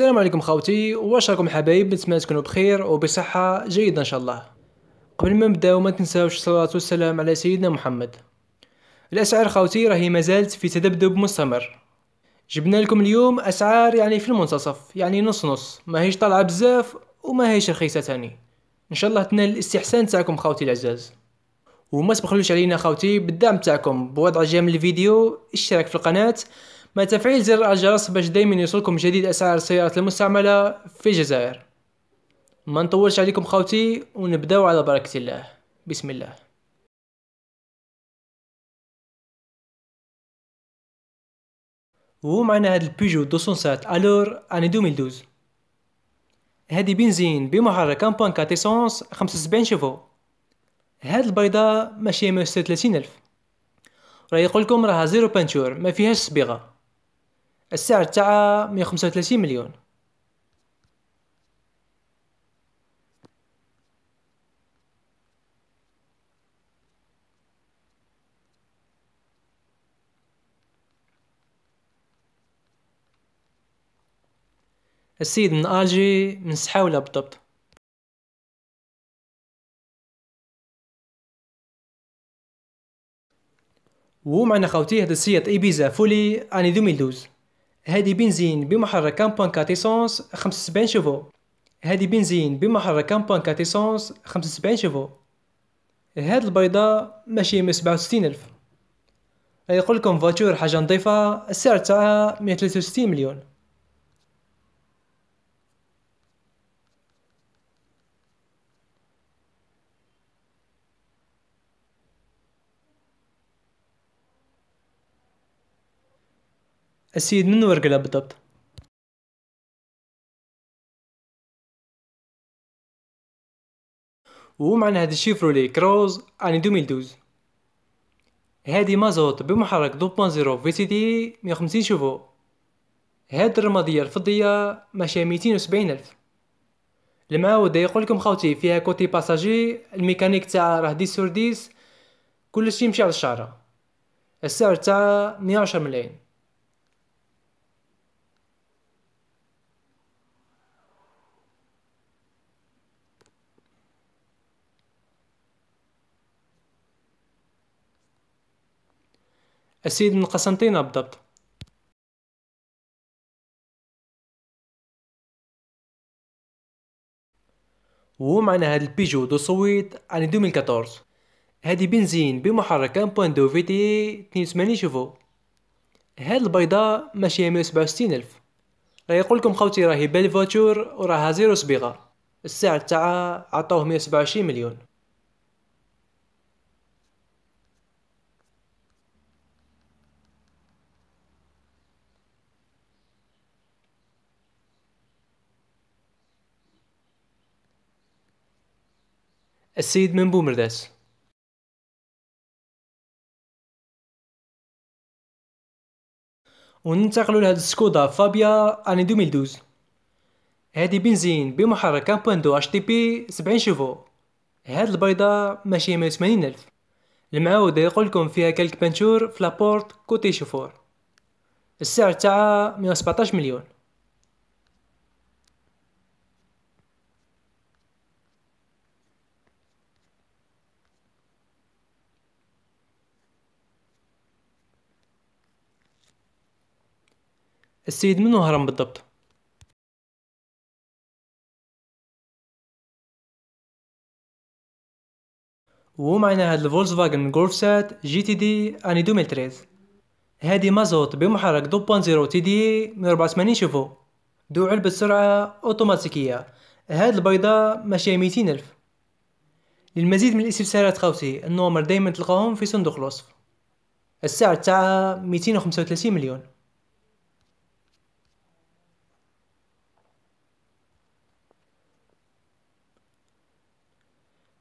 السلام عليكم خاوتي واش راكم حبايب نتمنى تكونوا بخير وبصحه جيده ان شاء الله قبل ما نبداو ما تنساوش الصلاه والسلام على سيدنا محمد الاسعار خاوتي راهي مازالت في تذبذب مستمر جبنا لكم اليوم اسعار يعني في المنتصف يعني نص نص ما هيش طالعه بزاف وما هيش رخيصه تاني ان شاء الله تنال الاستحسان تاعكم خاوتي العزاز وما تبخلوش علينا خاوتي بالدعم تاعكم بوضع جيم الفيديو اشتراك في القناه مع تفعيل زر الجرس باش دايما يوصلكم جديد اسعار السيارات المستعمله في الجزائر ما نطولش عليكم خاوتي ونبداو على بركه الله بسم الله ومعنا هاد البيجو 207 الور اني 2012 هادي بنزين بمحرك 1.4 اسونس 75 شيفو هاد البيضة ماشية 136 الف راه يقولكم راها زيرو بانتور ما فيهاش صبيغة السعر تاعها 135 مليون السيد من الجي من سحاولة بالضبط ومعنا خوتي هذا السيد ايبيزا فولي اني 2012 هذه بنزين بمحرك 1.4 اسانس 75 شيفو هذه بنزين بمحرك 1.4 اسانس 75 شيفو هاد البيضة ماشي من 67 ألف يقول لكم فاتور حاجة نظيفة السعر تاعها 163 مليون السيد من ورقلة بالضبط ومعنا هذا الشيفرولي كروز عن 2012 هذه مازوت بمحرك 2.0 في سي تي 150 شوفو هاد الرمادية الفضية ماشية 270 ألف المعاود يقول لكم فيها كوتي باساجي الميكانيك تاعها راه ديس سور ديس كل شيء على الشعرة السعر تاعها 110 ملايين السيد من قسنطينة بالضبط ومعنا هاد البيجو دو صويت عن 2014 هادي بنزين بمحرك 1.2 في تي 82 شوفو هاد مية ماشي 167 ألف راه يقولكم خوتي راهي بيل فاتور وراها زيرو صبيغة السعر تاعها عطاوه 127 مليون السيد من بومرداس وننتقلوا لهاد السكودا فابيا اني 2012 هادي بنزين بمحرك 1.2 اش تي بي 70 شيفو هاد البيضة ماشي 180 ألف المعاودة لكم فيها كلك بانشور في لابورت كوتي شوفور السعر تاعها 117 مليون السيد منو هرم بالضبط ومعنا معنا هاد الفولكسفاجن جولفسات جي تي دي اني 2013 هادي مازوت بمحرك 2.0 تي دي من 84 شوفو دو علبة سرعة اوتوماتيكية هاد البيضة ماشية 200 الف للمزيد من الاستفسارات خاوتي النومر دايما تلقاهم في صندوق الوصف السعر تاعها 235 مليون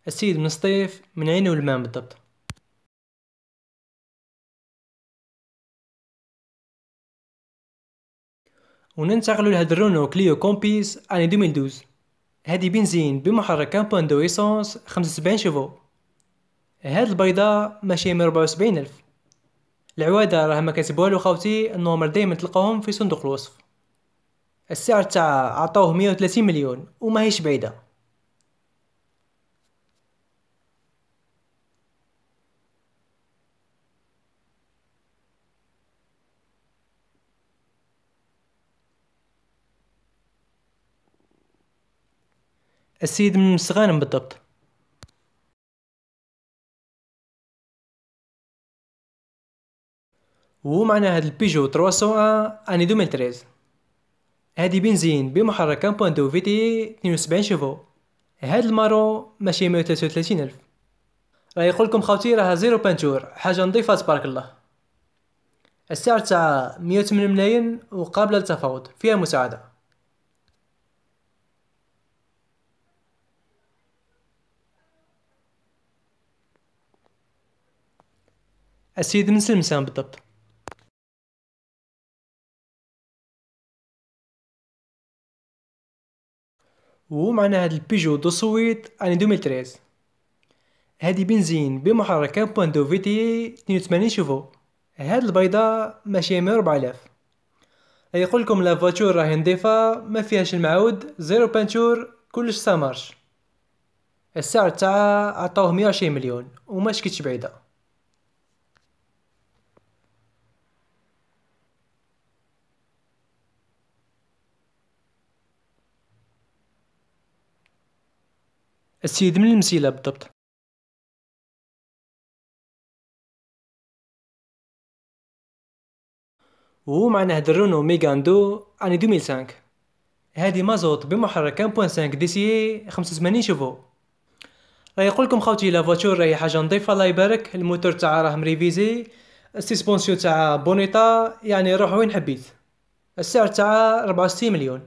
السيد من الصيف من عينه والمام بالضبط وننتقلوا لهاد الرونو كليو كومبيس عام 2012 هادي بنزين بمحرك 1.2 ايسونس 75 شيفو هاد البيضاء ماشي من 74 ألف العوادة راه ما كاتبوها له خاوتي النومر دايما تلقاهم في صندوق الوصف السعر تاعها عطاوه 130 مليون وما هيش بعيده السيد من مسغانم بالضبط وهو معنا هاد البيجو 301 آه، اني 2013 هادي بنزين بمحرك 1.2 في تي 72 شيفو هاد المارو ماشي 133 الف راه يقول لكم خاوتي راه زيرو بانتور حاجه نظيفه تبارك الله السعر تاع 108 ملايين وقابله للتفاوض فيها مساعده السيد من سلمسان بالضبط ومعنا هاد البيجو دو سويت اني 2013 هادي بنزين بمحرك 1.2 في تي 82 شوفو هاد البيضة ماشية 104000 يقول لكم لا فواتور راهي نظيفة ما فيهاش المعود زيرو بانتور كلش سامارش السعر تاعها عطاوه 120 مليون وماش كتش بعيده السيد من المسيلة بالضبط و معنا هاد الرونو ميغان دو اني 2005 هادي مازوت بمحرك 1.5 دي سي 85 إيه شوفو راه يقول لكم خاوتي لا فاتور راهي حاجه نظيفه الله يبارك الموتور تاعها راه مريفيزي السيسبونسيون تاعها بونيطا يعني روح وين حبيت السعر تاعها 64 مليون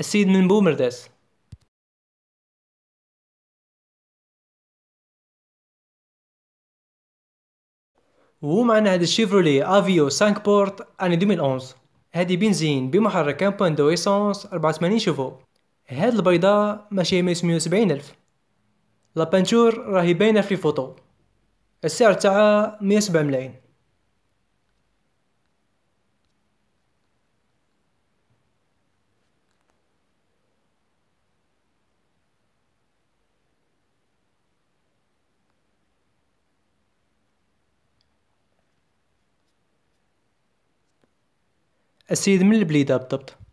السيد من بومرداس معنا هذا الشيفرولي افيو 5 بورت اني 2011 هذه بنزين بمحرك 1.2 ايسونس 84 شوفو هاد البيضاء ماشي 170 الف لابانتور راهي باينه في الفوتو السعر تاعها 107 ملايين السيد من البليده بالضبط